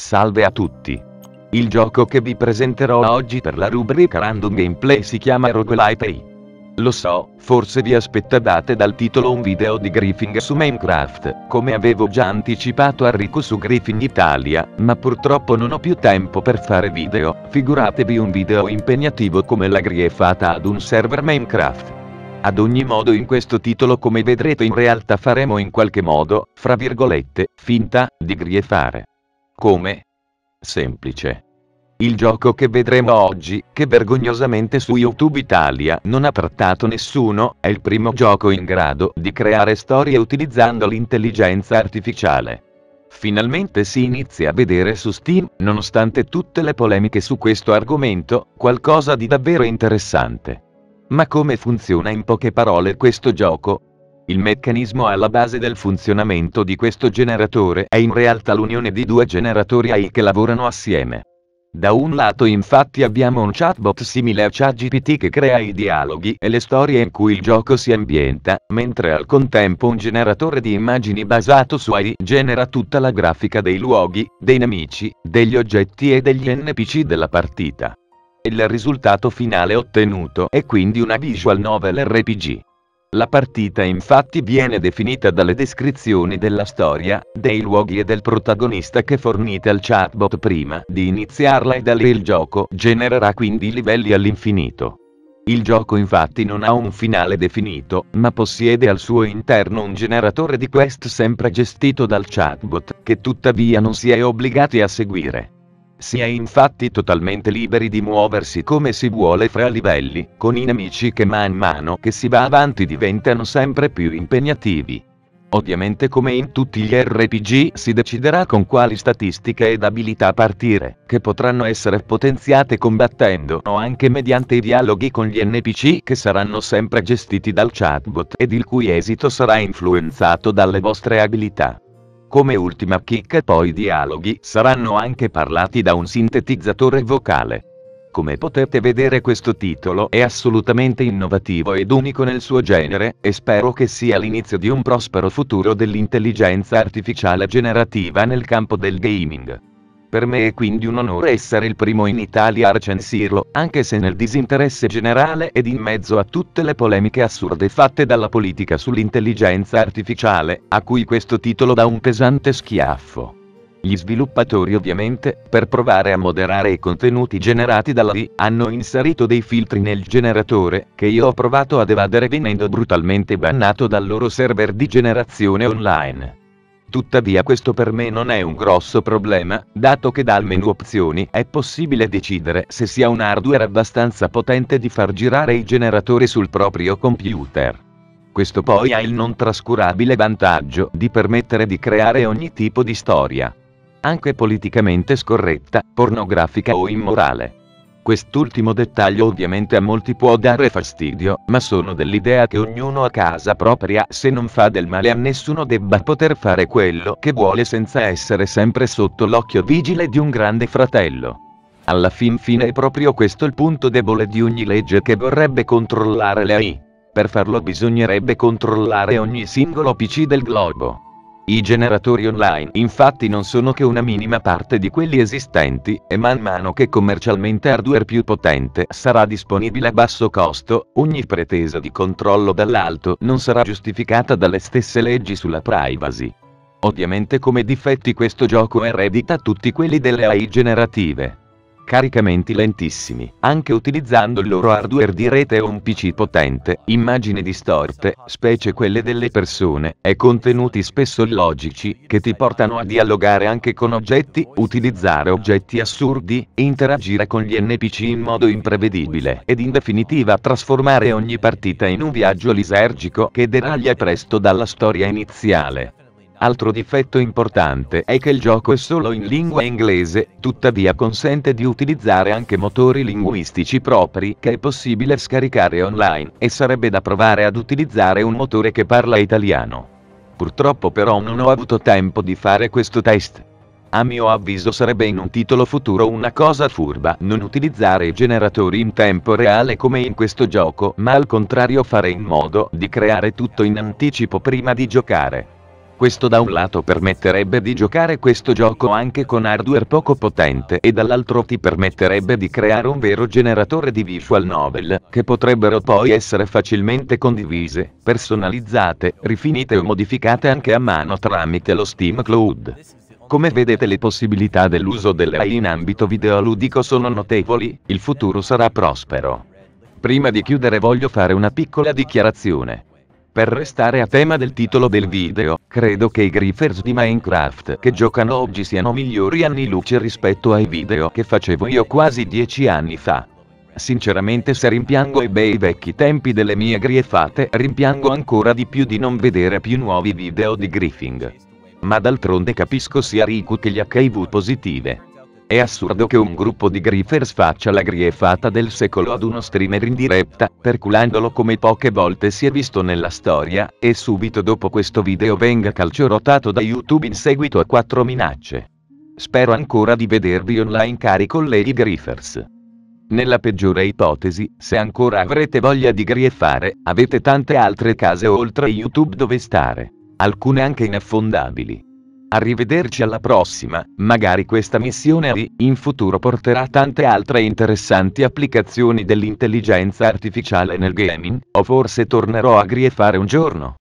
Salve a tutti! Il gioco che vi presenterò oggi per la rubrica Random Gameplay si chiama Roguelite A. Lo so, forse vi aspettavate dal titolo un video di Griffin su Minecraft, come avevo già anticipato a Rico su Griffin Italia, ma purtroppo non ho più tempo per fare video, figuratevi un video impegnativo come la griefata ad un server Minecraft. Ad ogni modo in questo titolo come vedrete in realtà faremo in qualche modo, fra virgolette, finta, di griefare come semplice. Il gioco che vedremo oggi, che vergognosamente su YouTube Italia non ha trattato nessuno, è il primo gioco in grado di creare storie utilizzando l'intelligenza artificiale. Finalmente si inizia a vedere su Steam, nonostante tutte le polemiche su questo argomento, qualcosa di davvero interessante. Ma come funziona in poche parole questo gioco? Il meccanismo alla base del funzionamento di questo generatore è in realtà l'unione di due generatori AI che lavorano assieme. Da un lato infatti abbiamo un chatbot simile a ChatGPT che crea i dialoghi e le storie in cui il gioco si ambienta, mentre al contempo un generatore di immagini basato su AI genera tutta la grafica dei luoghi, dei nemici, degli oggetti e degli NPC della partita. Il risultato finale ottenuto è quindi una visual novel RPG. La partita infatti viene definita dalle descrizioni della storia, dei luoghi e del protagonista che fornite al chatbot prima di iniziarla e da lì il gioco genererà quindi livelli all'infinito. Il gioco infatti non ha un finale definito, ma possiede al suo interno un generatore di quest sempre gestito dal chatbot, che tuttavia non si è obbligati a seguire. Si è infatti totalmente liberi di muoversi come si vuole fra livelli, con i nemici che man mano che si va avanti diventano sempre più impegnativi. Ovviamente come in tutti gli RPG si deciderà con quali statistiche ed abilità partire, che potranno essere potenziate combattendo o anche mediante i dialoghi con gli NPC che saranno sempre gestiti dal chatbot ed il cui esito sarà influenzato dalle vostre abilità. Come ultima chicca poi i dialoghi saranno anche parlati da un sintetizzatore vocale. Come potete vedere questo titolo è assolutamente innovativo ed unico nel suo genere, e spero che sia l'inizio di un prospero futuro dell'intelligenza artificiale generativa nel campo del gaming. Per me è quindi un onore essere il primo in Italia a recensirlo, anche se nel disinteresse generale ed in mezzo a tutte le polemiche assurde fatte dalla politica sull'intelligenza artificiale, a cui questo titolo dà un pesante schiaffo. Gli sviluppatori ovviamente, per provare a moderare i contenuti generati dalla I, hanno inserito dei filtri nel generatore, che io ho provato ad evadere venendo brutalmente bannato dal loro server di generazione online. Tuttavia questo per me non è un grosso problema, dato che dal menu opzioni è possibile decidere se sia un hardware abbastanza potente di far girare i generatori sul proprio computer. Questo poi ha il non trascurabile vantaggio di permettere di creare ogni tipo di storia. Anche politicamente scorretta, pornografica o immorale. Quest'ultimo dettaglio ovviamente a molti può dare fastidio, ma sono dell'idea che ognuno a casa propria, se non fa del male a nessuno, debba poter fare quello che vuole senza essere sempre sotto l'occhio vigile di un grande fratello. Alla fin fine è proprio questo il punto debole di ogni legge che vorrebbe controllare le AI. Per farlo bisognerebbe controllare ogni singolo PC del globo. I generatori online infatti non sono che una minima parte di quelli esistenti, e man mano che commercialmente hardware più potente sarà disponibile a basso costo, ogni pretesa di controllo dall'alto non sarà giustificata dalle stesse leggi sulla privacy. Ovviamente come difetti questo gioco eredita tutti quelli delle AI generative caricamenti lentissimi, anche utilizzando il loro hardware di rete o un PC potente, immagini distorte, specie quelle delle persone, e contenuti spesso illogici, che ti portano a dialogare anche con oggetti, utilizzare oggetti assurdi, interagire con gli NPC in modo imprevedibile, ed in definitiva trasformare ogni partita in un viaggio lisergico che deraglia presto dalla storia iniziale. Altro difetto importante è che il gioco è solo in lingua inglese, tuttavia consente di utilizzare anche motori linguistici propri che è possibile scaricare online, e sarebbe da provare ad utilizzare un motore che parla italiano. Purtroppo però non ho avuto tempo di fare questo test. A mio avviso sarebbe in un titolo futuro una cosa furba non utilizzare i generatori in tempo reale come in questo gioco, ma al contrario fare in modo di creare tutto in anticipo prima di giocare. Questo da un lato permetterebbe di giocare questo gioco anche con hardware poco potente e dall'altro ti permetterebbe di creare un vero generatore di visual novel, che potrebbero poi essere facilmente condivise, personalizzate, rifinite o modificate anche a mano tramite lo Steam Cloud. Come vedete le possibilità dell'uso dell'AI in ambito videoludico sono notevoli, il futuro sarà prospero. Prima di chiudere voglio fare una piccola dichiarazione. Per restare a tema del titolo del video, credo che i griffers di Minecraft che giocano oggi siano migliori anni luce rispetto ai video che facevo io quasi dieci anni fa. Sinceramente se rimpiango i bei vecchi tempi delle mie grieffate rimpiango ancora di più di non vedere più nuovi video di griffing. Ma d'altronde capisco sia Riku che gli HIV positive. È assurdo che un gruppo di griffers faccia la griefata del secolo ad uno streamer in diretta, perculandolo come poche volte si è visto nella storia, e subito dopo questo video venga calciorotato da YouTube in seguito a quattro minacce. Spero ancora di vedervi online cari colleghi griffers. Nella peggiore ipotesi, se ancora avrete voglia di grieffare, avete tante altre case oltre YouTube dove stare. Alcune anche inaffondabili. Arrivederci alla prossima, magari questa missione AI in futuro porterà tante altre interessanti applicazioni dell'intelligenza artificiale nel gaming, o forse tornerò a griefare un giorno.